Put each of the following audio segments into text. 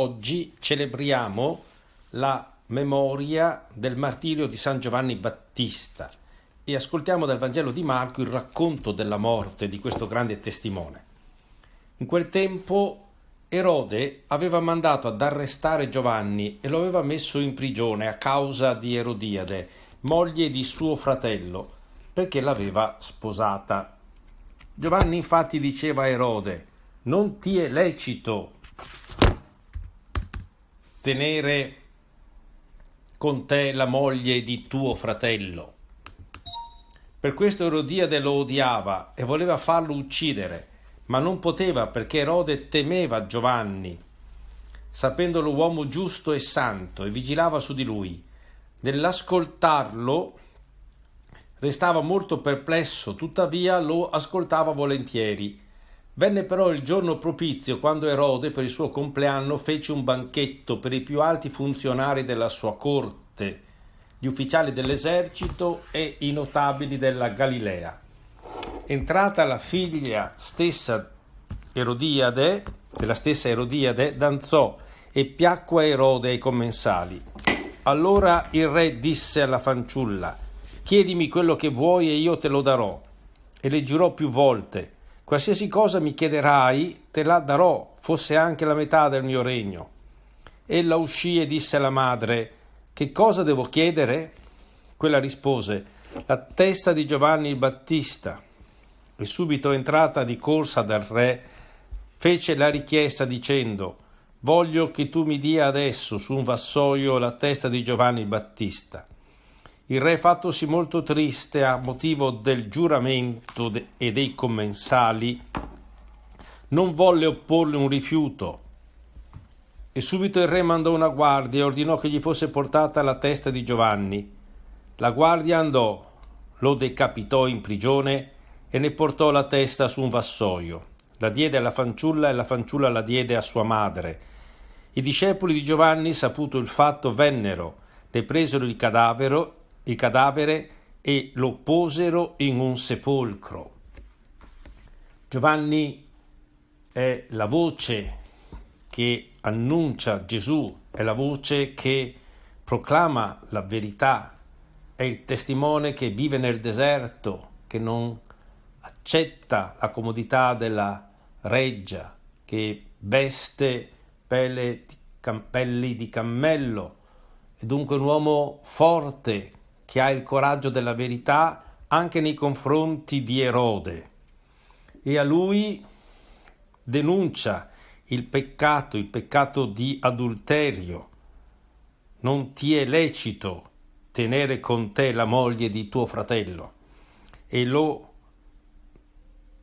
Oggi celebriamo la memoria del martirio di San Giovanni Battista e ascoltiamo dal Vangelo di Marco il racconto della morte di questo grande testimone. In quel tempo Erode aveva mandato ad arrestare Giovanni e lo aveva messo in prigione a causa di Erodiade, moglie di suo fratello, perché l'aveva sposata. Giovanni infatti diceva a Erode, non ti è lecito tenere con te la moglie di tuo fratello. Per questo Erodiade lo odiava e voleva farlo uccidere, ma non poteva perché Erode temeva Giovanni, sapendolo uomo giusto e santo, e vigilava su di lui. Nell'ascoltarlo restava molto perplesso, tuttavia lo ascoltava volentieri Venne però il giorno propizio quando Erode per il suo compleanno fece un banchetto per i più alti funzionari della sua corte, gli ufficiali dell'esercito e i notabili della Galilea. Entrata la figlia stessa Erodiade, della stessa Erodiade, danzò e piacque a Erode e ai commensali. Allora il re disse alla fanciulla, chiedimi quello che vuoi e io te lo darò. E le giurò più volte Qualsiasi cosa mi chiederai, te la darò, fosse anche la metà del mio regno. Ella uscì e disse alla madre, Che cosa devo chiedere? Quella rispose, La testa di Giovanni il Battista. E subito entrata di corsa dal re, fece la richiesta dicendo, Voglio che tu mi dia adesso su un vassoio la testa di Giovanni il Battista. Il re, fattosi molto triste a motivo del giuramento de- e dei commensali, non volle opporle un rifiuto. E subito il re mandò una guardia e ordinò che gli fosse portata la testa di Giovanni. La guardia andò, lo decapitò in prigione e ne portò la testa su un vassoio. La diede alla fanciulla e la fanciulla la diede a sua madre. I discepoli di Giovanni, saputo il fatto, vennero, ne presero il cadavero il cadavere e lo posero in un sepolcro. Giovanni è la voce che annuncia Gesù, è la voce che proclama la verità, è il testimone che vive nel deserto, che non accetta la comodità della reggia, che veste pelle di, campelli di cammello, è dunque un uomo forte che ha il coraggio della verità anche nei confronti di Erode e a lui denuncia il peccato, il peccato di adulterio. Non ti è lecito tenere con te la moglie di tuo fratello e lo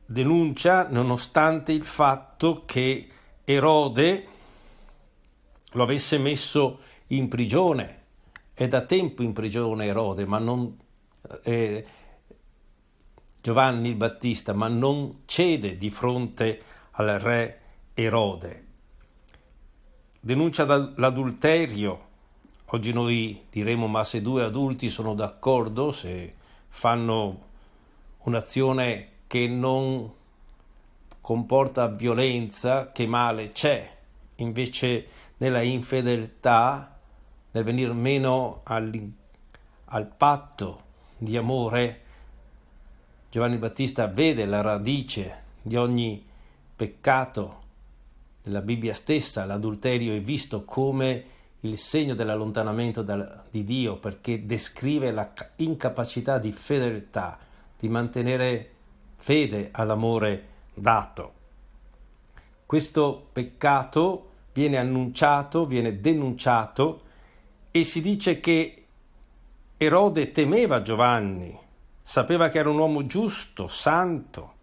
denuncia nonostante il fatto che Erode lo avesse messo in prigione è da tempo in prigione Erode, ma non, eh, Giovanni il Battista, ma non cede di fronte al re Erode. Denuncia l'adulterio. Oggi noi diremo ma se due adulti sono d'accordo, se fanno un'azione che non comporta violenza, che male c'è. Invece nella infedeltà nel venir meno al, al patto di amore, Giovanni Battista vede la radice di ogni peccato nella Bibbia stessa, l'adulterio è visto come il segno dell'allontanamento da, di Dio perché descrive la incapacità di fedeltà, di mantenere fede all'amore dato. Questo peccato viene annunciato, viene denunciato e si dice che Erode temeva Giovanni, sapeva che era un uomo giusto, santo.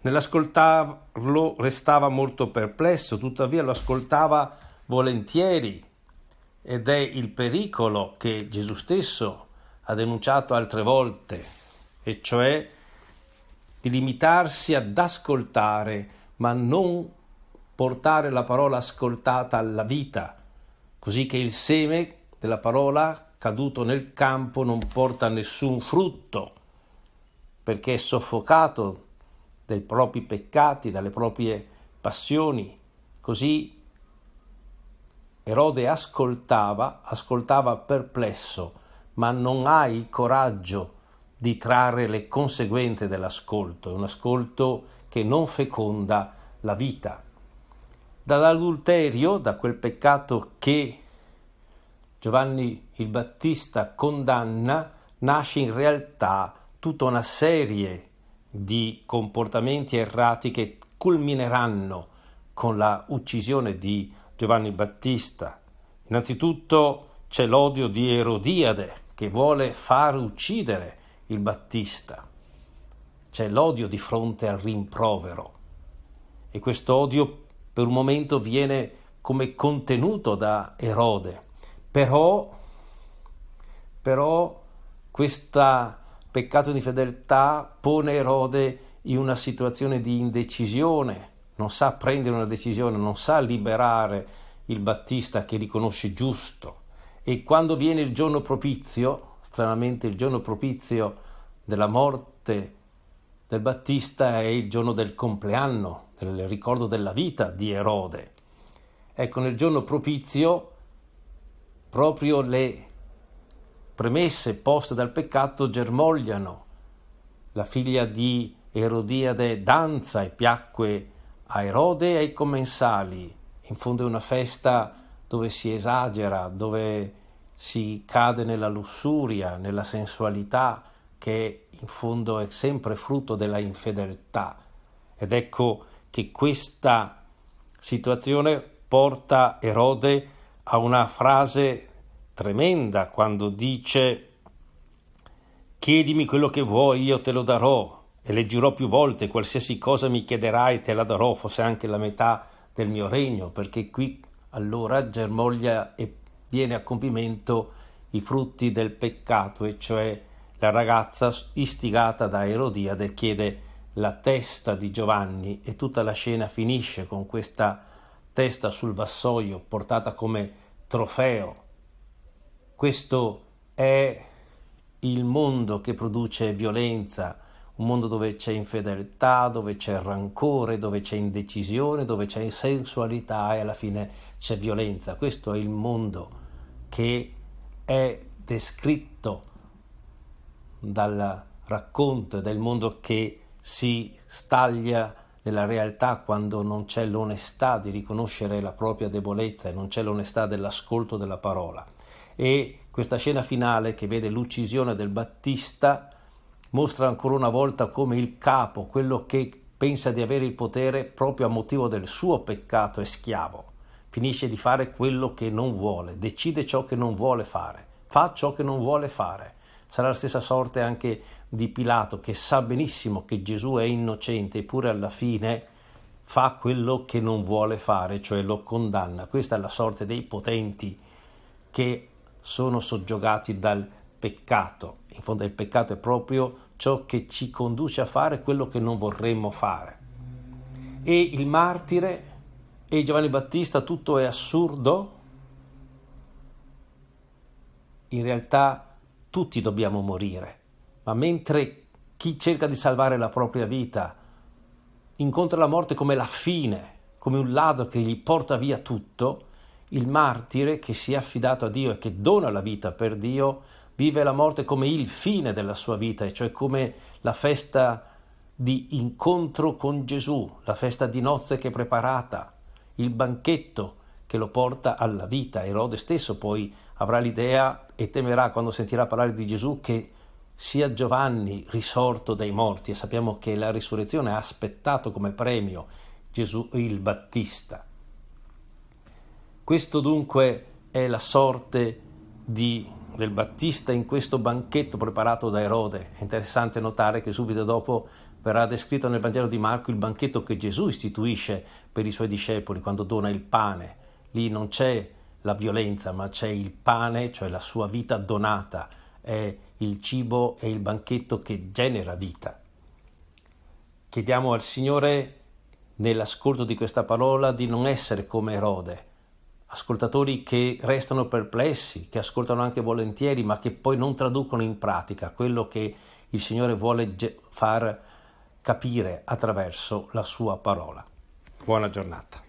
Nell'ascoltarlo restava molto perplesso, tuttavia lo ascoltava volentieri ed è il pericolo che Gesù stesso ha denunciato altre volte, e cioè di limitarsi ad ascoltare, ma non portare la parola ascoltata alla vita, così che il seme della parola caduto nel campo non porta nessun frutto perché è soffocato dai propri peccati, dalle proprie passioni. Così Erode ascoltava, ascoltava perplesso, ma non ha il coraggio di trarre le conseguenze dell'ascolto, un ascolto che non feconda la vita. Dall'adulterio, da quel peccato che Giovanni il Battista condanna nasce in realtà tutta una serie di comportamenti errati che culmineranno con la uccisione di Giovanni il Battista. Innanzitutto c'è l'odio di Erodiade che vuole far uccidere il Battista. C'è l'odio di fronte al rimprovero e questo odio per un momento viene come contenuto da Erode però, però questo peccato di fedeltà pone Erode in una situazione di indecisione, non sa prendere una decisione, non sa liberare il Battista che riconosce giusto. E quando viene il giorno propizio, stranamente il giorno propizio della morte del Battista è il giorno del compleanno, del ricordo della vita di Erode. Ecco, nel giorno propizio proprio le premesse poste dal peccato germogliano. La figlia di Erodiade danza e piacque a Erode e ai commensali. In fondo è una festa dove si esagera, dove si cade nella lussuria, nella sensualità, che in fondo è sempre frutto della infedeltà. Ed ecco che questa situazione porta Erode a ha una frase tremenda quando dice chiedimi quello che vuoi, io te lo darò e leggerò più volte qualsiasi cosa mi chiederai te la darò, fosse anche la metà del mio regno, perché qui allora germoglia e viene a compimento i frutti del peccato, e cioè la ragazza istigata da Erodiade chiede la testa di Giovanni e tutta la scena finisce con questa testa sul vassoio, portata come trofeo. Questo è il mondo che produce violenza, un mondo dove c'è infedeltà, dove c'è rancore, dove c'è indecisione, dove c'è sensualità e alla fine c'è violenza. Questo è il mondo che è descritto dal racconto ed è il mondo che si staglia nella realtà quando non c'è l'onestà di riconoscere la propria debolezza e non c'è l'onestà dell'ascolto della parola. E questa scena finale che vede l'uccisione del Battista mostra ancora una volta come il capo, quello che pensa di avere il potere proprio a motivo del suo peccato, è schiavo. Finisce di fare quello che non vuole, decide ciò che non vuole fare, fa ciò che non vuole fare. Sarà la stessa sorte anche di Pilato che sa benissimo che Gesù è innocente eppure alla fine fa quello che non vuole fare, cioè lo condanna. Questa è la sorte dei potenti che sono soggiogati dal peccato. In fondo il peccato è proprio ciò che ci conduce a fare quello che non vorremmo fare. E il martire e Giovanni Battista tutto è assurdo? In realtà tutti dobbiamo morire, ma mentre chi cerca di salvare la propria vita incontra la morte come la fine, come un ladro che gli porta via tutto, il martire che si è affidato a Dio e che dona la vita per Dio vive la morte come il fine della sua vita, e cioè come la festa di incontro con Gesù, la festa di nozze che è preparata, il banchetto che lo porta alla vita. Erode stesso poi avrà l'idea e temerà quando sentirà parlare di Gesù che sia Giovanni risorto dai morti e sappiamo che la risurrezione ha aspettato come premio Gesù il Battista. Questo dunque è la sorte di, del Battista in questo banchetto preparato da Erode. È interessante notare che subito dopo verrà descritto nel Vangelo di Marco il banchetto che Gesù istituisce per i suoi discepoli quando dona il pane. Lì non c'è la violenza, ma c'è il pane, cioè la sua vita donata, è il cibo e il banchetto che genera vita. Chiediamo al Signore nell'ascolto di questa parola di non essere come Erode, ascoltatori che restano perplessi, che ascoltano anche volentieri, ma che poi non traducono in pratica quello che il Signore vuole far capire attraverso la sua parola. Buona giornata.